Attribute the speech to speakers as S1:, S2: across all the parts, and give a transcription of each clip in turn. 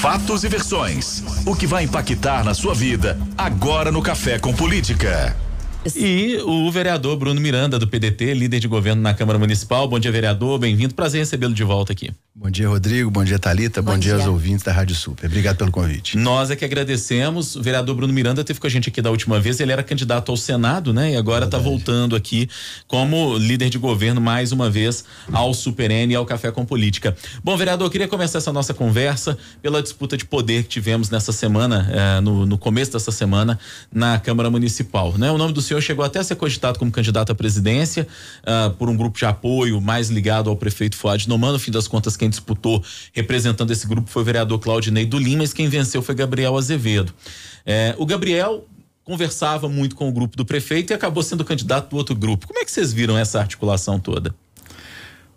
S1: fatos e versões. O que vai impactar na sua vida agora no Café com Política. E o vereador Bruno Miranda, do PDT, líder de governo na Câmara Municipal. Bom dia, vereador, bem-vindo. Prazer recebê-lo de volta aqui.
S2: Bom dia, Rodrigo. Bom dia, Talita. Bom, bom dia, aos ouvintes da Rádio Super. Obrigado pelo convite.
S1: Nós é que agradecemos. O vereador Bruno Miranda teve com a gente aqui da última vez. Ele era candidato ao Senado, né? E agora está voltando aqui como líder de governo, mais uma vez, ao Super N e ao Café com Política. Bom, vereador, eu queria começar essa nossa conversa pela disputa de poder que tivemos nessa semana, eh, no, no começo dessa semana, na Câmara Municipal. Né? O nome do senhor chegou até a ser cogitado como candidato à presidência uh, por um grupo de apoio mais ligado ao prefeito Fuad Noman. No fim das contas, quem disputou representando esse grupo foi o vereador Claudinei do Lima, mas quem venceu foi Gabriel Azevedo. É, o Gabriel conversava muito com o grupo do prefeito e acabou sendo candidato do outro grupo. Como é que vocês viram essa articulação toda?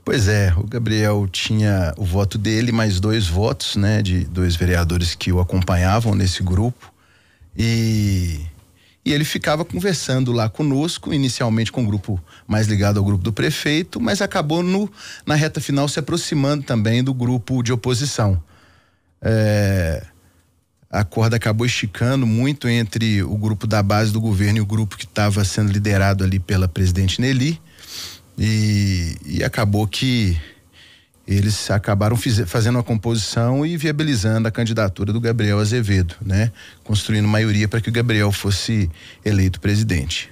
S2: Pois é, o Gabriel tinha o voto dele, mais dois votos, né, de dois vereadores que o acompanhavam nesse grupo. E e ele ficava conversando lá conosco, inicialmente com o grupo mais ligado ao grupo do prefeito, mas acabou no, na reta final se aproximando também do grupo de oposição. É, a corda acabou esticando muito entre o grupo da base do governo e o grupo que estava sendo liderado ali pela presidente Nelly, e, e acabou que eles acabaram fazendo a composição e viabilizando a candidatura do Gabriel Azevedo, né? Construindo maioria para que o Gabriel fosse eleito presidente.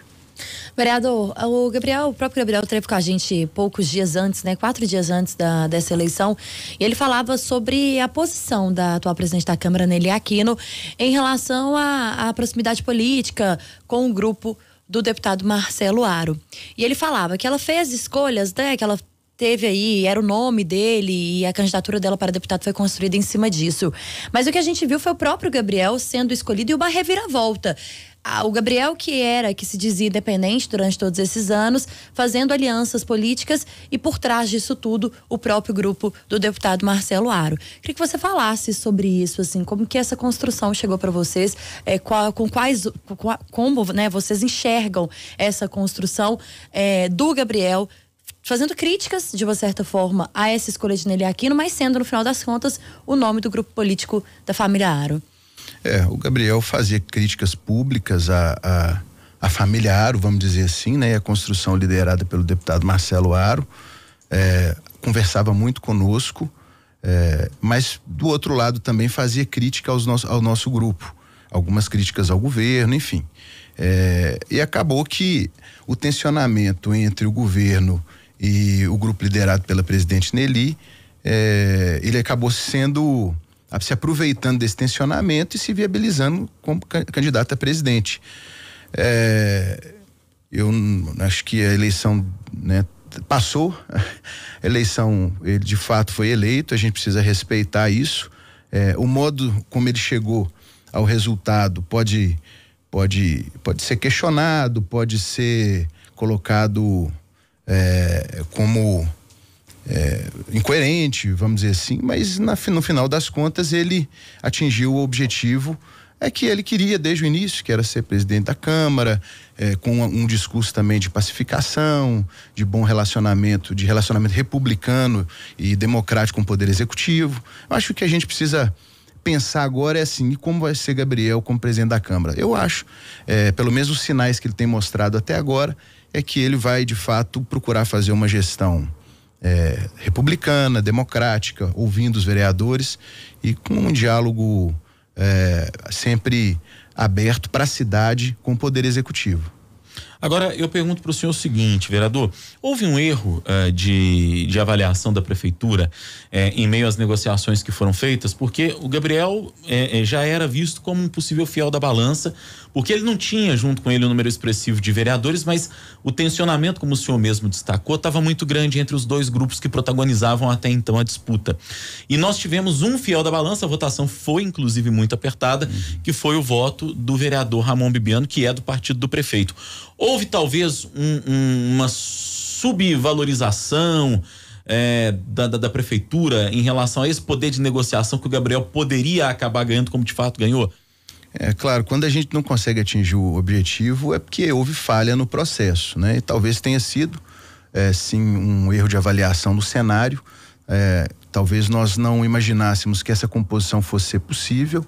S3: Vereador, o Gabriel, o próprio Gabriel teve com a gente poucos dias antes, né? Quatro dias antes da, dessa eleição, e ele falava sobre a posição da atual presidente da Câmara, Nelly Aquino, em relação à proximidade política com o grupo do deputado Marcelo Aro. E ele falava que ela fez escolhas, né? Que ela teve aí, era o nome dele e a candidatura dela para deputado foi construída em cima disso. Mas o que a gente viu foi o próprio Gabriel sendo escolhido e uma reviravolta. Ah, o Gabriel, que era, que se dizia independente durante todos esses anos, fazendo alianças políticas e por trás disso tudo, o próprio grupo do deputado Marcelo Aro. Queria que você falasse sobre isso, assim, como que essa construção chegou para vocês, é, eh, qual, com quais, com, como né, vocês enxergam essa construção é, do Gabriel fazendo críticas, de uma certa forma, a essa escolha de Nelly Aquino, mas sendo, no final das contas, o nome do grupo político da família Aro.
S2: É, o Gabriel fazia críticas públicas a, a, a família Aro, vamos dizer assim, né? E a construção liderada pelo deputado Marcelo Aro. É, conversava muito conosco, é, mas do outro lado também fazia crítica aos nosso, ao nosso grupo. Algumas críticas ao governo, enfim. É, e acabou que o tensionamento entre o governo e o grupo liderado pela presidente Nelly, é, ele acabou sendo se aproveitando desse tensionamento e se viabilizando como candidato a presidente. É, eu acho que a eleição né, passou, a eleição ele de fato foi eleito, a gente precisa respeitar isso. É, o modo como ele chegou ao resultado pode pode pode ser questionado, pode ser colocado é, como é, incoerente, vamos dizer assim, mas na, no final das contas ele atingiu o objetivo é que ele queria desde o início, que era ser presidente da Câmara, é, com um discurso também de pacificação, de bom relacionamento, de relacionamento republicano e democrático com o Poder Executivo. Eu acho que a gente precisa pensar agora é assim, e como vai ser Gabriel como presidente da Câmara? Eu acho, é, pelo menos os sinais que ele tem mostrado até agora, é que ele vai de fato procurar fazer uma gestão é, republicana, democrática, ouvindo os vereadores e com um diálogo é, sempre aberto para a cidade com o poder executivo.
S1: Agora, eu pergunto para o senhor o seguinte, vereador: houve um erro eh, de, de avaliação da prefeitura eh, em meio às negociações que foram feitas? Porque o Gabriel eh, já era visto como um possível fiel da balança, porque ele não tinha junto com ele um número expressivo de vereadores, mas o tensionamento, como o senhor mesmo destacou, estava muito grande entre os dois grupos que protagonizavam até então a disputa. E nós tivemos um fiel da balança, a votação foi inclusive muito apertada, uhum. que foi o voto do vereador Ramon Bibiano, que é do partido do prefeito houve talvez um, um, uma subvalorização é, da, da, da, prefeitura em relação a esse poder de negociação que o Gabriel poderia acabar ganhando, como de fato ganhou? É claro, quando a gente não consegue atingir o objetivo
S2: é porque houve falha no processo, né? E talvez tenha sido, é, sim, um erro de avaliação do cenário. É, talvez nós não imaginássemos que essa composição fosse possível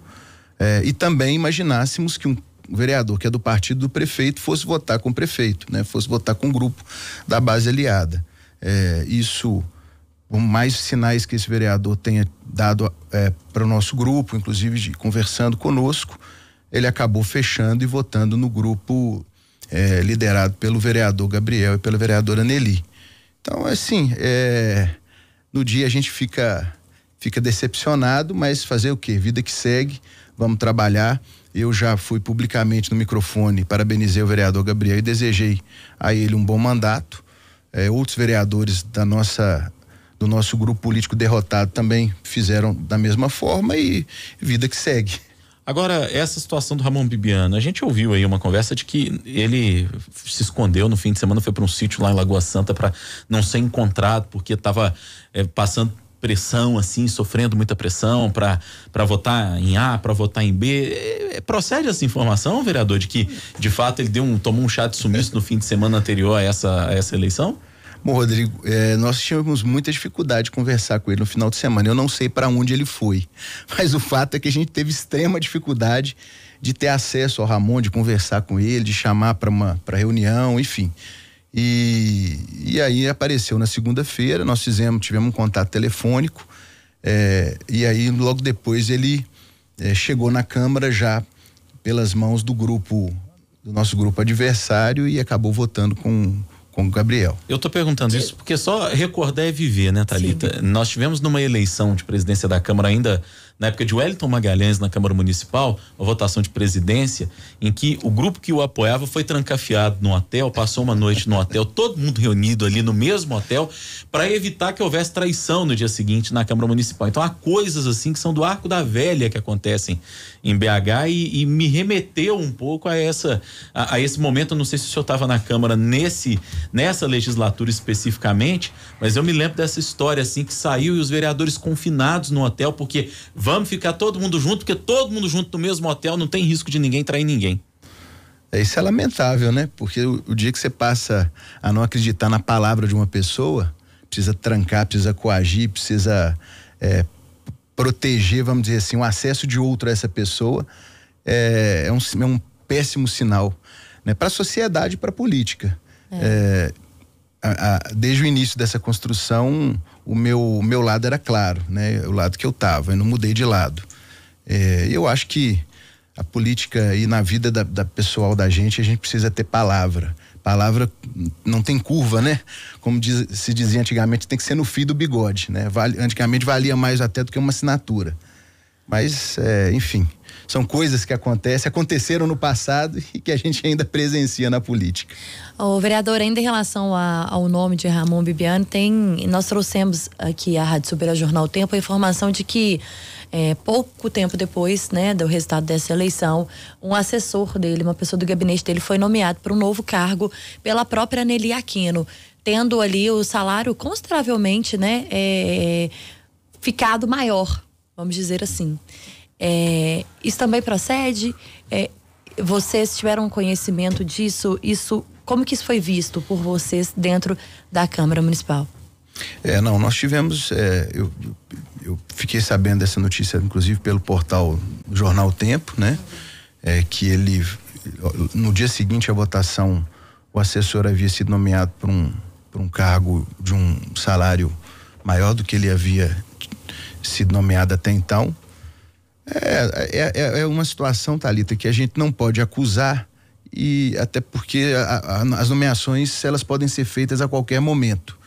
S2: é, e também imaginássemos que um vereador que é do partido do prefeito fosse votar com o prefeito, né? Fosse votar com o grupo da base aliada. É, isso, por mais sinais que esse vereador tenha dado é, para o nosso grupo, inclusive de, conversando conosco, ele acabou fechando e votando no grupo é, liderado pelo vereador Gabriel e pela vereadora Nelly. Então, assim, é, no dia a gente fica fica decepcionado, mas fazer o quê? Vida que segue, vamos trabalhar. Eu já fui publicamente no microfone, parabenizei o vereador Gabriel e desejei a ele um bom mandato. É, outros vereadores da nossa do nosso grupo político derrotado também fizeram da mesma forma e
S1: vida que segue. Agora, essa situação do Ramon Bibiano, a gente ouviu aí uma conversa de que ele se escondeu no fim de semana, foi para um sítio lá em Lagoa Santa para não ser encontrado, porque estava é, passando pressão, assim, sofrendo muita pressão para votar em A, para votar em B. É, é, procede essa informação, vereador, de que de fato ele deu um, tomou um chá de sumiço no fim de semana anterior a essa, a essa eleição? Bom, Rodrigo, é,
S2: nós tínhamos muita dificuldade de conversar com ele no final de semana. Eu não sei para onde ele foi, mas o fato é que a gente teve extrema dificuldade de ter acesso ao Ramon, de conversar com ele, de chamar para uma pra reunião, enfim. E, e aí apareceu na segunda-feira, nós fizemos, tivemos um contato telefônico, é, e aí logo depois ele é, chegou na Câmara já pelas mãos do grupo, do nosso grupo adversário, e acabou votando com, com o Gabriel.
S1: Eu estou perguntando isso porque só recordar é viver, né, Talita? Nós tivemos numa eleição de presidência da Câmara ainda na época de Wellington Magalhães na Câmara Municipal, uma votação de presidência, em que o grupo que o apoiava foi trancafiado no hotel, passou uma noite no hotel, todo mundo reunido ali no mesmo hotel, para evitar que houvesse traição no dia seguinte na Câmara Municipal. Então há coisas assim que são do arco da velha que acontecem em BH e, e me remeteu um pouco a essa a, a esse momento. Eu não sei se o senhor estava na Câmara nesse nessa legislatura especificamente, mas eu me lembro dessa história assim que saiu e os vereadores confinados no hotel porque Vamos ficar todo mundo junto, porque todo mundo junto no mesmo hotel não tem risco de ninguém trair ninguém. É, isso é
S2: lamentável, né? Porque o, o dia que você passa a não acreditar na palavra de uma pessoa, precisa trancar, precisa coagir, precisa é, proteger, vamos dizer assim, o acesso de outro a essa pessoa, é, é, um, é um péssimo sinal né? para a sociedade e para a política. É. é a, desde o início dessa construção, o meu, meu lado era claro, né? O lado que eu estava, eu não mudei de lado. É, eu acho que a política e na vida da, da, pessoal da gente, a gente precisa ter palavra. Palavra não tem curva, né? Como diz, se dizia antigamente, tem que ser no fio do bigode, né? Vale, antigamente valia mais até do que uma assinatura. Mas, é, enfim, são coisas que acontecem, aconteceram no passado e que a gente ainda presencia na política.
S3: O vereador, ainda em relação a, ao nome de Ramon Bibiano, tem nós trouxemos aqui à Rádio Super a Jornal Tempo a informação de que é, pouco tempo depois né, do resultado dessa eleição, um assessor dele, uma pessoa do gabinete dele, foi nomeado para um novo cargo pela própria Nelly Aquino, tendo ali o salário consideravelmente né, é, ficado maior vamos dizer assim. É, isso também procede? É, vocês tiveram conhecimento disso? Isso, como que isso foi visto por vocês dentro da Câmara Municipal?
S2: É, não, nós tivemos, é, eu, eu fiquei sabendo dessa notícia, inclusive pelo portal Jornal Tempo, né? É, que ele, no dia seguinte à votação, o assessor havia sido nomeado para um, por um cargo de um salário maior do que ele havia sido nomeada até então. É, é, é, é uma situação, Talita, que a gente não pode acusar e até porque a, a, as nomeações elas podem ser feitas a qualquer momento.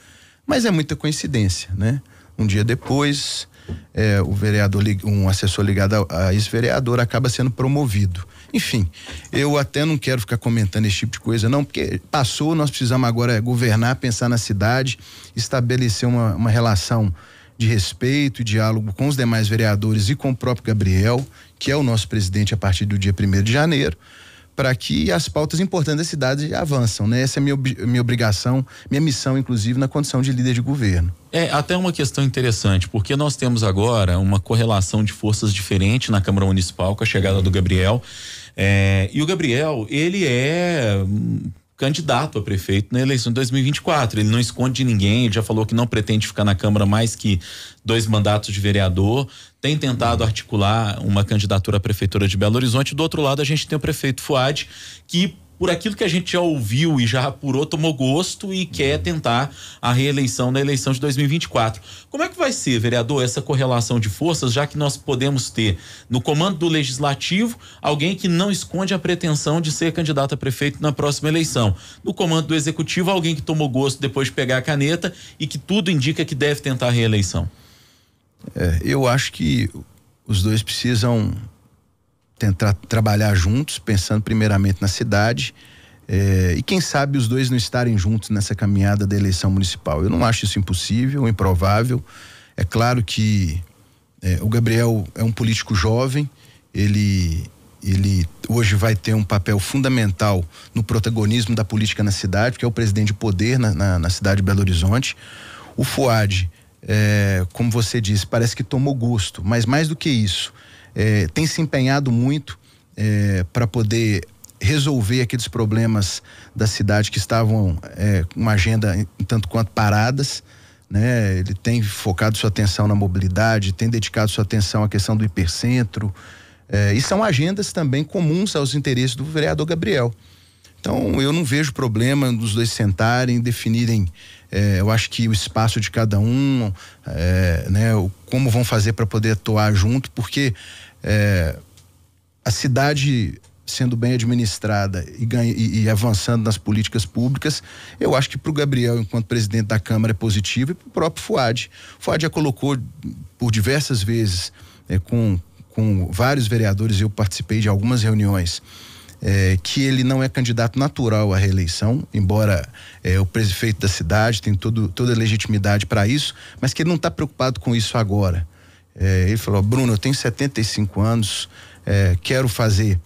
S2: Mas é muita coincidência, né? Um dia depois, é, o vereador, um assessor ligado a, ex-vereador acaba sendo promovido. Enfim, eu até não quero ficar comentando esse tipo de coisa, não, porque passou, nós precisamos agora governar, pensar na cidade, estabelecer uma, uma relação de respeito e diálogo com os demais vereadores e com o próprio Gabriel, que é o nosso presidente a partir do dia 1 de janeiro, para que as pautas importantes da cidade avançam, né? Essa é minha, minha obrigação, minha missão, inclusive, na condição de líder de governo.
S1: É até uma questão interessante, porque nós temos agora uma correlação de forças diferente na Câmara Municipal com a chegada do Gabriel. É, e o Gabriel, ele é hum, candidato a prefeito na eleição de 2024. Ele não esconde de ninguém, ele já falou que não pretende ficar na Câmara mais que dois mandatos de vereador, tem tentado articular uma candidatura à prefeitura de Belo Horizonte. Do outro lado, a gente tem o prefeito Fuad, que por aquilo que a gente já ouviu e já apurou, tomou gosto e quer uhum. tentar a reeleição na eleição de 2024. Como é que vai ser, vereador, essa correlação de forças, já que nós podemos ter no comando do legislativo alguém que não esconde a pretensão de ser candidato a prefeito na próxima eleição, no comando do executivo alguém que tomou gosto depois de pegar a caneta e que tudo indica que deve tentar a reeleição? É, eu acho que os dois
S2: precisam tentar trabalhar juntos, pensando primeiramente na cidade. É, e quem sabe os dois não estarem juntos nessa caminhada da eleição municipal. Eu não acho isso impossível, improvável. É claro que é, o Gabriel é um político jovem, ele, ele hoje vai ter um papel fundamental no protagonismo da política na cidade, porque é o presidente de poder na, na, na cidade de Belo Horizonte. O Fuad, é, como você disse, parece que tomou gosto, mas mais do que isso, é, tem se empenhado muito é, para poder resolver aqueles problemas da cidade que estavam é, com uma agenda tanto quanto paradas. Né? Ele tem focado sua atenção na mobilidade, tem dedicado sua atenção à questão do hipercentro. e são agendas também comuns aos interesses do vereador Gabriel. Então, eu não vejo problema dos dois sentarem, definirem, é, eu acho que o espaço de cada um, é, né, como vão fazer para poder atuar junto, porque é, a cidade sendo bem administrada e, ganha, e, e, avançando nas políticas públicas, eu acho que para o Gabriel, enquanto presidente da Câmara, é positivo e para o próprio Fuad. Fuad já colocou por diversas vezes é, com, com vários vereadores, eu participei de algumas reuniões. É, que ele não é candidato natural à reeleição, embora é, o prefeito da cidade tenha todo, toda a legitimidade para isso, mas que ele não está preocupado com isso agora. É, ele falou: Bruno, eu tenho 75 anos, é, quero fazer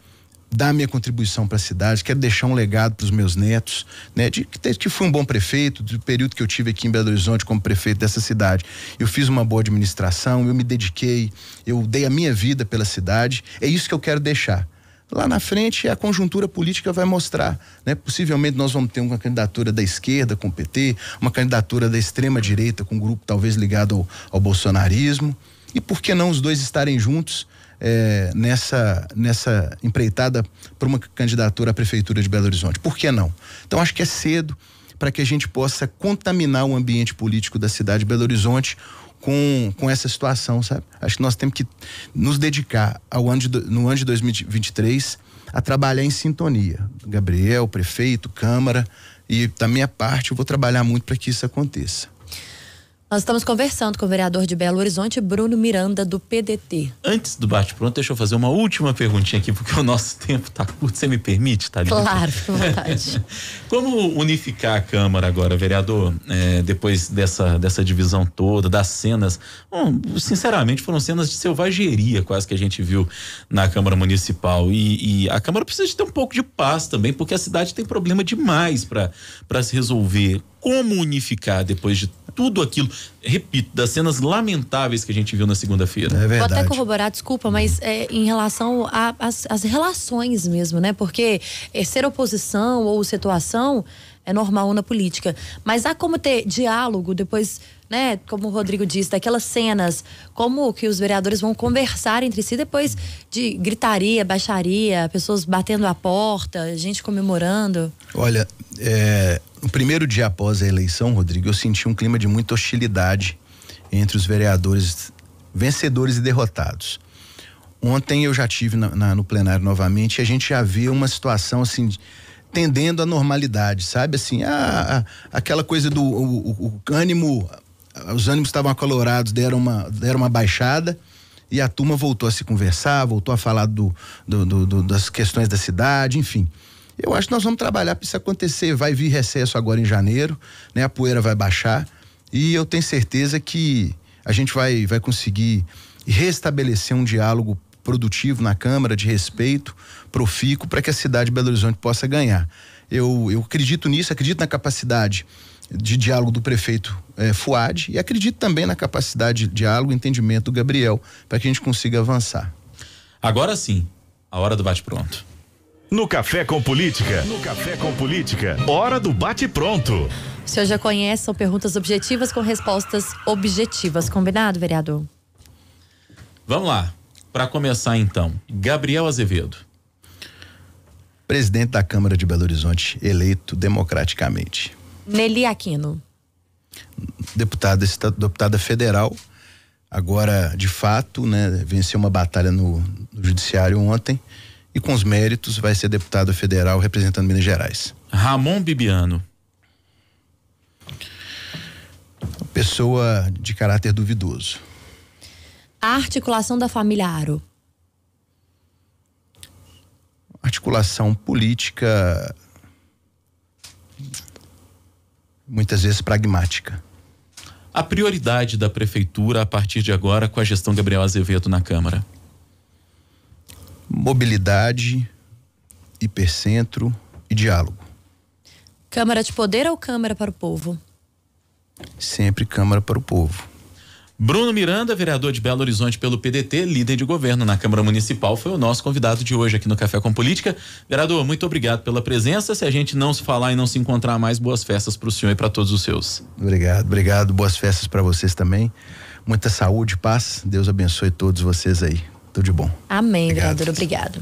S2: dar minha contribuição para a cidade, quero deixar um legado para os meus netos, né? De que fui um bom prefeito, do período que eu tive aqui em Belo Horizonte como prefeito dessa cidade. Eu fiz uma boa administração, eu me dediquei, eu dei a minha vida pela cidade. É isso que eu quero deixar. Lá na frente a conjuntura política vai mostrar, né? Possivelmente nós vamos ter uma candidatura da esquerda com o PT, uma candidatura da extrema direita com um grupo talvez ligado ao, ao bolsonarismo. E por que não os dois estarem juntos é, nessa, nessa empreitada por uma candidatura à Prefeitura de Belo Horizonte? Por que não? Então, acho que é cedo para que a gente possa contaminar o ambiente político da cidade de Belo Horizonte com, com essa situação, sabe? Acho que nós temos que nos dedicar ao ano de, no ano de 2023 a trabalhar em sintonia. Gabriel, prefeito, Câmara e da minha parte eu vou trabalhar muito para que isso aconteça.
S3: Nós estamos conversando com o vereador de Belo Horizonte, Bruno Miranda, do PDT. Antes
S1: do bate-pronto, deixa eu fazer uma última perguntinha aqui, porque o nosso tempo está curto. Você me permite, Thalita? Tá claro, com vontade. Como unificar a Câmara agora, vereador, é, depois dessa, dessa divisão toda, das cenas? Bom, sinceramente, foram cenas de selvageria quase que a gente viu na Câmara Municipal. E, e a Câmara precisa de ter um pouco de paz também, porque a cidade tem problema demais para se resolver como unificar depois de tudo aquilo, repito, das cenas lamentáveis que a gente viu na segunda-feira. É verdade. Vou até
S3: corroborar, desculpa, mas é, em relação às relações mesmo, né? Porque é, ser oposição ou situação é normal na política. Mas há como ter diálogo depois né, como o Rodrigo disse, daquelas cenas, como que os vereadores vão conversar entre si depois de gritaria, baixaria, pessoas batendo a porta, gente comemorando?
S2: Olha, é, no primeiro dia após a eleição, Rodrigo, eu senti um clima de muita hostilidade entre os vereadores vencedores e derrotados. Ontem eu já tive na, na, no plenário novamente e a gente já viu uma situação assim tendendo à normalidade, sabe? Assim, a, ah, a ah, aquela coisa do o, o, o ânimo os ânimos estavam acolorados, deram uma, deram uma baixada e a turma voltou a se conversar, voltou a falar do, do, do, do das questões da cidade, enfim. Eu acho que nós vamos trabalhar para isso acontecer. Vai vir recesso agora em janeiro, né? A poeira vai baixar e eu tenho certeza que a gente vai, vai conseguir restabelecer um diálogo produtivo na Câmara, de respeito, profícuo, para que a cidade de Belo Horizonte possa ganhar. Eu, eu acredito nisso, acredito na capacidade de diálogo do prefeito é, Fuad e acredito também na capacidade de diálogo e entendimento do Gabriel para que a gente consiga avançar.
S1: Agora sim, a hora do bate-pronto. No Café com Política. No Café com Política. Hora do bate-pronto.
S3: O senhor já conhece, são perguntas objetivas com respostas objetivas. Combinado, vereador?
S1: Vamos lá. Para começar, então, Gabriel Azevedo. Presidente da Câmara de Belo
S2: Horizonte, eleito democraticamente.
S3: Nelly Aquino.
S2: Deputada, deputada federal, agora de fato, né, venceu uma batalha no, no judiciário ontem e com os méritos vai ser deputada federal representando Minas Gerais.
S1: Ramon Bibiano.
S2: Pessoa de caráter duvidoso.
S3: A articulação da família Aro.
S2: Articulação política muitas vezes pragmática.
S1: A prioridade da prefeitura a partir de agora com a gestão Gabriel Azevedo na Câmara?
S2: Mobilidade, hipercentro e diálogo.
S3: Câmara de poder ou Câmara para o povo?
S2: Sempre Câmara para o povo.
S1: Bruno Miranda, vereador de Belo Horizonte pelo PDT, líder de governo na Câmara Municipal, foi o nosso convidado de hoje aqui no Café com Política. Vereador, muito obrigado pela presença. Se a gente não se falar e não se encontrar mais, boas festas para o senhor e para todos os seus.
S2: Obrigado, obrigado. Boas festas para vocês também. Muita saúde, paz. Deus abençoe todos vocês aí. Tudo de bom.
S3: Amém, obrigado. vereador. Obrigado.